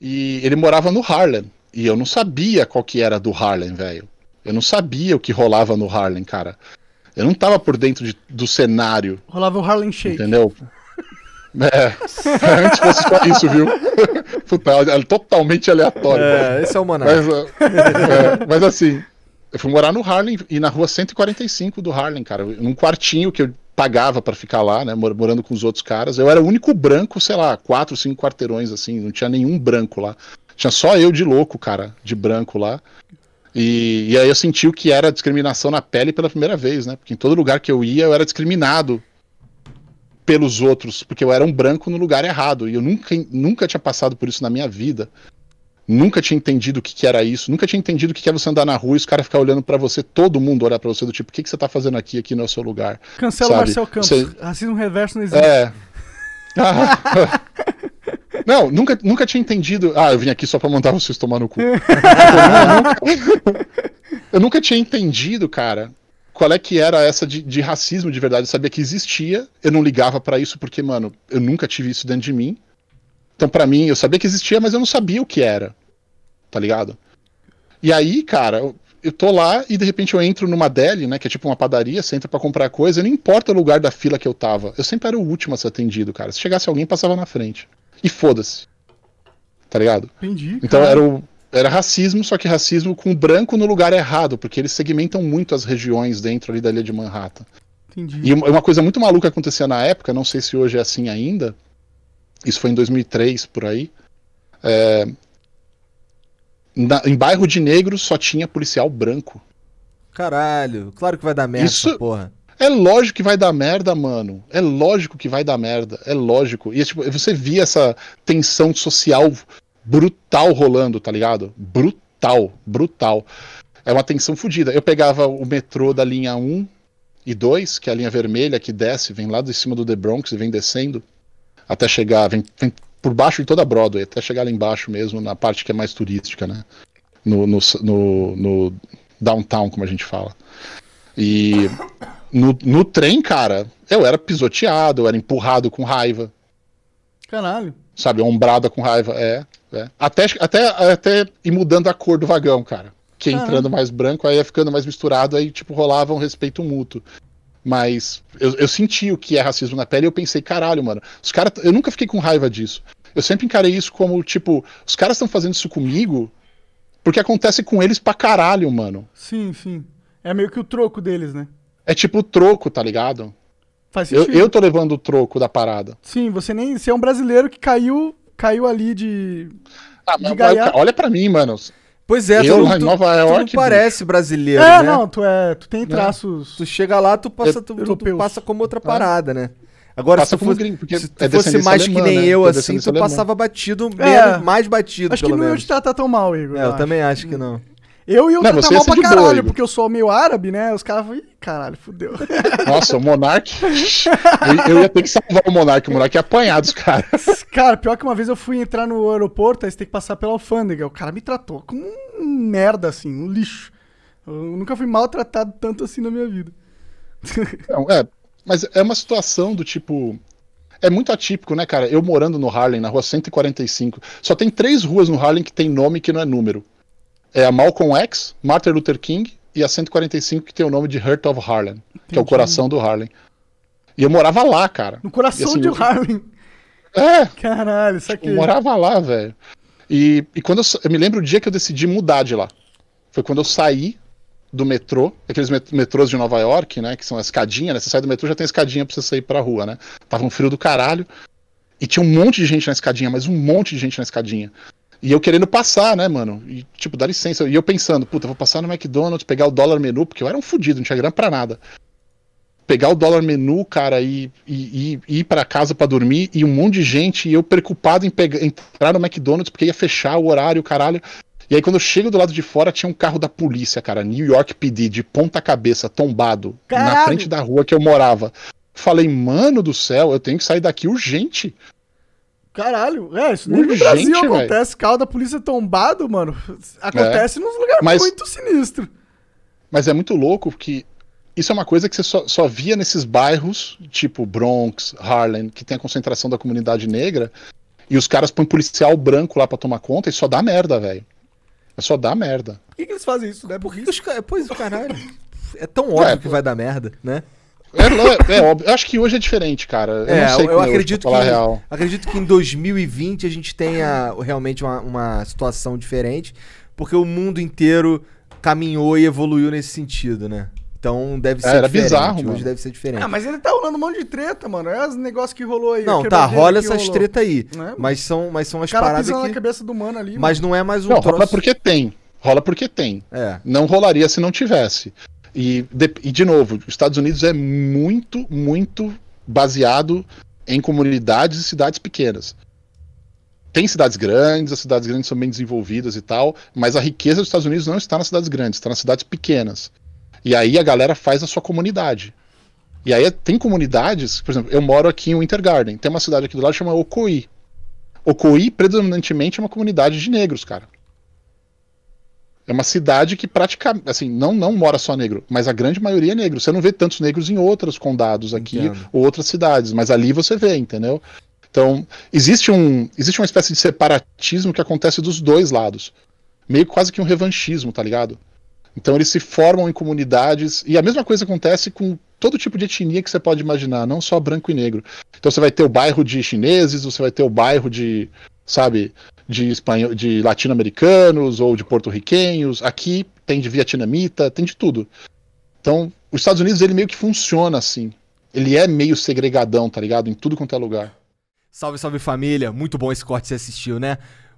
E ele morava no Harlem. E eu não sabia qual que era do Harlem, velho. Eu não sabia o que rolava no Harlem, cara. Eu não tava por dentro de, do cenário. Rolava o Harlem Shake. Entendeu? É, antes fosse só isso, viu? Puta, é totalmente aleatório. É, esse é o Maná. Mas, é, é, mas assim, eu fui morar no Harlem e na rua 145 do Harlem, cara. Num quartinho que eu pagava para ficar lá, né, morando com os outros caras. Eu era o único branco, sei lá, quatro, cinco quarteirões assim, não tinha nenhum branco lá. Tinha só eu de louco, cara, de branco lá. E, e aí eu senti o que era discriminação na pele pela primeira vez, né? Porque em todo lugar que eu ia eu era discriminado pelos outros, porque eu era um branco no lugar errado. E eu nunca, nunca tinha passado por isso na minha vida nunca tinha entendido o que, que, era isso, nunca tinha entendido o que, que é você andar na rua e os caras ficar olhando para você, todo mundo olhar para você, do tipo, o que, que você tá fazendo aqui, aqui no é seu lugar. Cancela sabe? Marcel Campos, você... racismo reverso não existe. É. não, nunca, nunca tinha entendido. Ah, eu vim aqui só pra mandar vocês tomar no cu. eu nunca tinha entendido, cara, qual é que era essa de, de racismo de verdade. Eu sabia que existia, eu não ligava para isso porque, mano, eu nunca tive isso dentro de mim. Então, para mim, eu sabia que existia, mas eu não sabia o que era tá ligado? E aí, cara, eu, tô lá e de repente eu entro numa deli, né? Que é tipo uma padaria, você entra pra comprar coisa, não importa o lugar da fila que eu tava. Eu sempre era o último a ser atendido, cara. Se chegasse alguém, passava na frente. E foda-se. Tá ligado? Entendi. Então cara. era o era racismo, só que racismo com branco no lugar errado, porque eles segmentam muito as regiões dentro ali da ilha de Manhattan. Entendi. E uma coisa muito maluca acontecia na época, não sei se hoje é assim ainda, isso foi em 2003 por aí. É, na, em bairro de negros só tinha policial branco. Caralho, claro que vai dar merda, Isso... porra. É lógico que vai dar merda, mano. É lógico que vai dar merda. É lógico. E tipo, você via essa tensão social brutal rolando, tá ligado? Brutal, brutal. É uma tensão fodida. Eu pegava o metrô da linha 1 e 2, que é a linha vermelha que desce, vem lá de cima do The Bronx e vem descendo até chegar, vem, vem por baixo de toda a Broadway, até chegar lá embaixo mesmo, na parte que é mais turística, né? No, no, no, no downtown, como a gente fala. E no, no trem, cara, eu era pisoteado, eu era empurrado com raiva. Caralho. Sabe, ombrada com raiva, é. é. Até, até, até ir mudando a cor do vagão, cara. Que entrando mais branco, aí ia ficando mais misturado, aí, tipo, rolava um respeito mútuo. Mas eu, eu senti o que é racismo na pele e eu pensei, caralho, mano, os caras. Eu nunca fiquei com raiva disso. Eu sempre encarei isso como, tipo, os caras estão fazendo isso comigo porque acontece com eles pra caralho, mano. Sim, sim. É meio que o troco deles, né? É tipo o troco, tá ligado? Faz sentido. Eu, eu tô levando o troco da parada. Sim, você nem. Você é um brasileiro que caiu, caiu ali de. Ah, mas, mas olha pra mim, mano. Pois é, eu, tu, Nova tu, York, tu não parece brasileiro, é, né? não, tu é, tu tem né? traços. Tu chega lá, tu passa, tu, tu passa como outra parada, né? Agora, Passa se tu fosse, gringo, se tu é fosse mais alemã, que nem né? eu, é assim, tu alemã. passava batido, é. menos, mais batido. Acho que é menos. não ia te tratar tá, tá tão mal, Igor. É, eu, eu também acho que não. Eu e o Tata mal pra caralho, boa, porque eu sou meio árabe, né? Os caras falam, caralho, fudeu. Nossa, o Monark. eu, eu, ia ter que salvar o Monark, o Monark ia apanhar dos caras. Cara, pior que uma vez eu fui entrar no aeroporto, aí você tem que passar pela alfândega. O cara me tratou como um merda, assim, um lixo. Eu nunca fui maltratado tanto assim na minha vida. Não, é, mas é uma situação do tipo. É muito atípico, né, cara? Eu morando no Harlem, na rua 145. Só tem três ruas no Harlem que tem nome que não é número é a Malcolm X, Martin Luther King e a 145 que tem o nome de Heart of Harlem, Entendi. que é o coração do Harlem. E eu morava lá, cara. No coração assim, de eu... Harlem. É. Caralho, isso aqui. Eu morava lá, velho. E, e quando eu, eu me lembro o dia que eu decidi mudar de lá. Foi quando eu saí do metrô, aqueles metrôs de Nova York, né, que são a escadinha, né, você sai do metrô já tem escadinha pra você sair pra rua, né. Tava um frio do caralho, e tinha um monte de gente na escadinha, mas um monte de gente na escadinha. E eu querendo passar, né, mano? E, tipo, dá licença. E eu pensando, puta, vou passar no McDonald's, pegar o dólar menu, porque eu era um fudido, não tinha grana pra nada. Pegar o dólar menu, cara, e, e, e ir para casa para dormir, e um monte de gente, e eu preocupado em pegar, entrar no McDonald's, porque ia fechar o horário, caralho. E aí, quando eu chego do lado de fora, tinha um carro da polícia, cara, New York PD, de ponta-cabeça, tombado, caralho. na frente da rua que eu morava. Falei, mano do céu, eu tenho que sair daqui urgente. Caralho, é, isso nem Urgente, no Brasil véio. acontece. Carro da polícia é tombado, mano, acontece é. nos lugares mas, muito sinistro. Mas é muito louco porque isso é uma coisa que você só, só, via nesses bairros, tipo Bronx, Harlem, que tem a concentração da comunidade negra, e os caras põem policial branco lá pra tomar conta e só dá merda, velho. É só dá merda. Por que, que, eles fazem isso, né? Por que, os é, caras. Pois, caralho. É tão óbvio é, que vai dar merda, né? É, é, é Acho que hoje é diferente, cara. Eu é, não sei eu, é acredito hoje, que real. acredito que em 2020 a gente tenha realmente uma, uma situação diferente, porque o mundo inteiro caminhou e evoluiu nesse sentido, né? Então deve é, ser era diferente. bizarro, mano. Hoje deve ser diferente. Ah, mas ele tá rolando um monte de treta, mano. É os negócios que rolou aí. Não, tá, rola essas treta aí. É, mas, são, mas são as cara paradas pisando que... na cabeça do mano ali. Mas mano. não é mais um Não, troço... rola porque tem. Rola porque tem. É. Não rolaria se não tivesse. E de, e de novo, os Estados Unidos é muito, muito baseado em comunidades e cidades pequenas. Tem cidades grandes, as cidades grandes são bem desenvolvidas e tal, mas a riqueza dos Estados Unidos não está nas cidades grandes, está nas cidades pequenas. E aí a galera faz a sua comunidade. E aí tem comunidades, por exemplo, eu moro aqui em Winter Garden, tem uma cidade aqui do lado que chama Ocoí. Ocoí predominantemente é uma comunidade de negros, cara. É uma cidade que praticamente, assim, não, não mora só negro, mas a grande maioria é negro. Você não vê tantos negros em outros condados aqui Entendo. ou outras cidades, mas ali você vê, entendeu? Então, existe, um, existe uma espécie de separatismo que acontece dos dois lados. Meio quase que um revanchismo, tá ligado? Então eles se formam em comunidades, e a mesma coisa acontece com todo tipo de etnia que você pode imaginar, não só branco e negro. Então você vai ter o bairro de chineses, você vai ter o bairro de, sabe, de, espanhol, de latino-americanos ou de porto-riquenhos, aqui tem de vietnamita, tem de tudo. Então, os Estados Unidos, ele meio que funciona assim. Ele é meio segregadão, tá ligado? Em tudo quanto é lugar. Salve, salve família! Muito bom esse corte que você assistiu, né?